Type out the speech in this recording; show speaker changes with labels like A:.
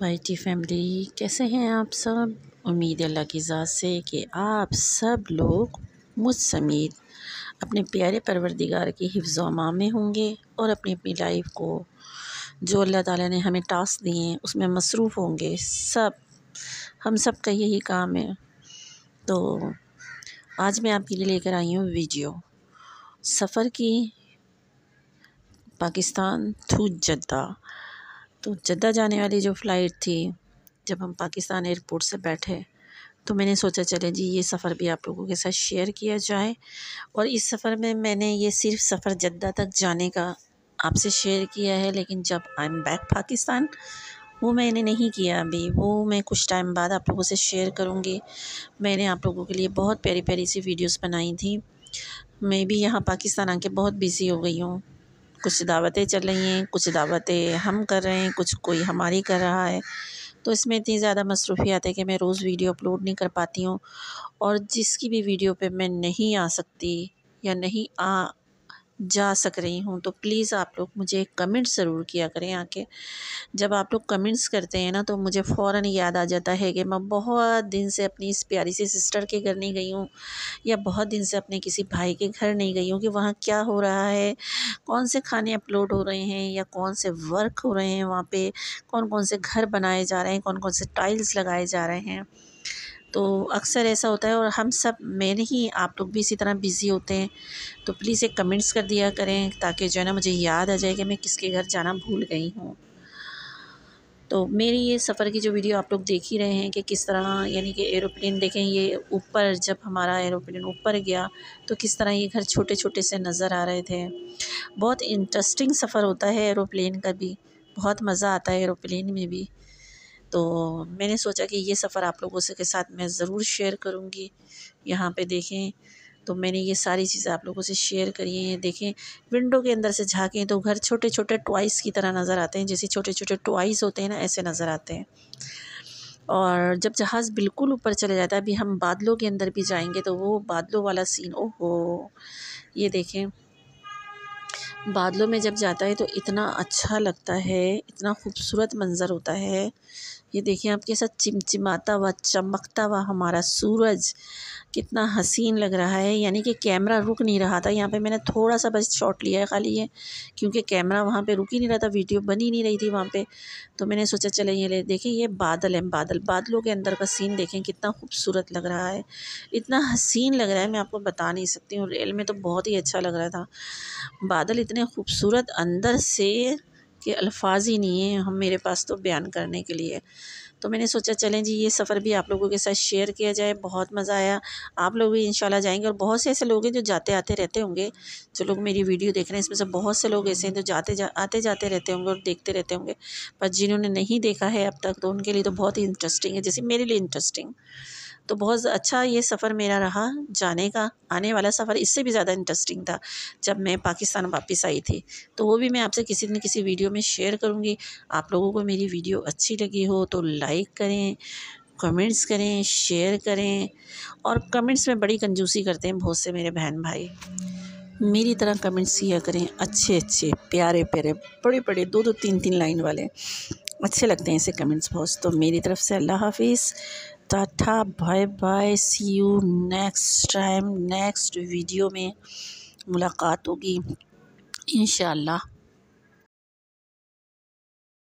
A: पाइटी family कैसे हैं आप सब उम्मीद अल्लाह की ज़ात से कि आप सब लोग मुझ समेत अपने प्यारे परवरदिगार के हिफ्ज़ माँ में होंगे और अपनी अपनी लाइफ को जो अल्लाह ताला ने हमें टास्क दिए हैं उसमें मसरूफ़ होंगे सब हम सब का यही काम है तो आज मैं आपके लिए लेकर आई हूँ वीडियो सफ़र की पाकिस्तान थू जद्दा तो जद्दा जाने वाली जो फ़्लाइट थी जब हम पाकिस्तान एयरपोर्ट से बैठे तो मैंने सोचा चले जी ये सफ़र भी आप लोगों के साथ शेयर किया जाए और इस सफ़र में मैंने ये सिर्फ सफ़र जद्दा तक जाने का आपसे शेयर किया है लेकिन जब आई एम बैक पाकिस्तान वो मैंने नहीं किया अभी वो मैं कुछ टाइम बाद आप लोगों से शेयर करूँगी मैंने आप लोगों के लिए बहुत प्यारी प्यारी सी वीडियोस बनाई थी मैं भी यहाँ पाकिस्तान आके बहुत बिज़ी हो गई हूँ कुछ दावतें चल रही हैं कुछ दावतें हम कर रहे हैं कुछ कोई हमारी कर रहा है तो इसमें इतनी ज़्यादा मसरूफियात है कि मैं रोज़ वीडियो अपलोड नहीं कर पाती हूँ और जिसकी भी वीडियो पे मैं नहीं आ सकती या नहीं आ जा सक रही हूँ तो प्लीज़ आप लोग मुझे कमेंट ज़रूर किया करें आके जब आप लोग कमेंट्स करते हैं ना तो मुझे फ़ौर याद आ जाता है कि मैं बहुत दिन से अपनी इस प्यारी सी सिस्टर के घर नहीं गई हूँ या बहुत दिन से अपने किसी भाई के घर नहीं गई हूँ कि वहाँ क्या हो रहा है कौन से खाने अपलोड हो रहे हैं या कौन से वर्क हो रहे हैं वहाँ पर कौन कौन से घर बनाए जा रहे हैं कौन कौन से टाइल्स लगाए जा रहे हैं तो अक्सर ऐसा होता है और हम सब मैं नहीं आप लोग भी इसी तरह बिज़ी होते हैं तो प्लीज़ एक कमेंट्स कर दिया करें ताकि जो है ना मुझे याद आ जाए कि मैं किसके घर जाना भूल गई हूँ तो मेरी ये सफ़र की जो वीडियो आप लोग देख ही रहे हैं कि किस तरह यानी कि एरोप्लेन देखें ये ऊपर जब हमारा एरोप्लेन ऊपर गया तो किस तरह ये घर छोटे छोटे से नज़र आ रहे थे बहुत इंटरेस्टिंग सफ़र होता है एरोप्लेन का भी बहुत मज़ा आता है एरोप्लेन में भी तो मैंने सोचा कि ये सफ़र आप लोगों से के साथ मैं ज़रूर शेयर करूँगी यहाँ पे देखें तो मैंने ये सारी चीज़ें आप लोगों से शेयर करी हैं देखें विंडो के अंदर से झाँकें तो घर छोटे छोटे टॉयस की तरह नज़र आते हैं जैसे छोटे छोटे टॉयस होते हैं ना ऐसे नज़र आते हैं और जब जहाज़ बिल्कुल ऊपर चले जाता है अभी हम बादलों के अंदर भी जाएंगे तो वो बादलों वाला सीन ओहो ये देखें बादलों में जब जाता है तो इतना अच्छा लगता है इतना खूबसूरत मंज़र होता है ये देखिए आपके साथ चिमचिमाता हुआ चमकता हुआ हमारा सूरज कितना हसीन लग रहा है यानी कि कैमरा रुक नहीं रहा था यहाँ पे मैंने थोड़ा सा बस शॉट लिया है खाली ये क्योंकि कैमरा वहाँ पे रुक ही नहीं रहा था वीडियो बन ही नहीं रही थी वहाँ पे तो मैंने सोचा चले ये ले देखें ये बादल है बादल बादलों के अंदर का सीन देखें कितना खूबसूरत लग रहा है इतना हसीन लग रहा है मैं आपको बता नहीं सकती हूँ रेल में तो बहुत ही अच्छा लग रहा था बादल इतने इतने ख़ूबसूरत अंदर से कि अल्फाज ही नहीं हैं हम मेरे पास तो बयान करने के लिए तो मैंने सोचा चलें जी ये सफ़र भी आप लोगों के साथ शेयर किया जाए बहुत मज़ा आया आप लोग भी इंशाल्लाह जाएंगे और बहुत से ऐसे लोग हैं जो जाते आते रहते होंगे जो लोग मेरी वीडियो देख रहे हैं इसमें से बहुत से लोग ऐसे हैं जो जाते जा आते जाते रहते होंगे और देखते रहते होंगे पर जिन्होंने नहीं देखा है अब तक तो उनके लिए तो बहुत ही इंटरेस्टिंग है जैसे मेरे लिए इंटरेस्टिंग तो बहुत अच्छा ये सफ़र मेरा रहा जाने का आने वाला सफ़र इससे भी ज़्यादा इंटरेस्टिंग था जब मैं पाकिस्तान वापस आई थी तो वो भी मैं आपसे किसी न किसी वीडियो में शेयर करूँगी आप लोगों को मेरी वीडियो अच्छी लगी हो तो लाइक करें कमेंट्स करें शेयर करें और कमेंट्स में बड़ी कंजूसी करते हैं बहुत से मेरे बहन भाई मेरी तरह कमेंट्स किया करें अच्छे अच्छे प्यारे प्यारे बड़े बड़े दो दो तीन तीन लाइन वाले अच्छे लगते हैं ऐसे कमेंट्स बहुत तो मेरी तरफ से अल्लाह हाफिज़ तथा bye bye see you next time next video में मुलाकात होगी इन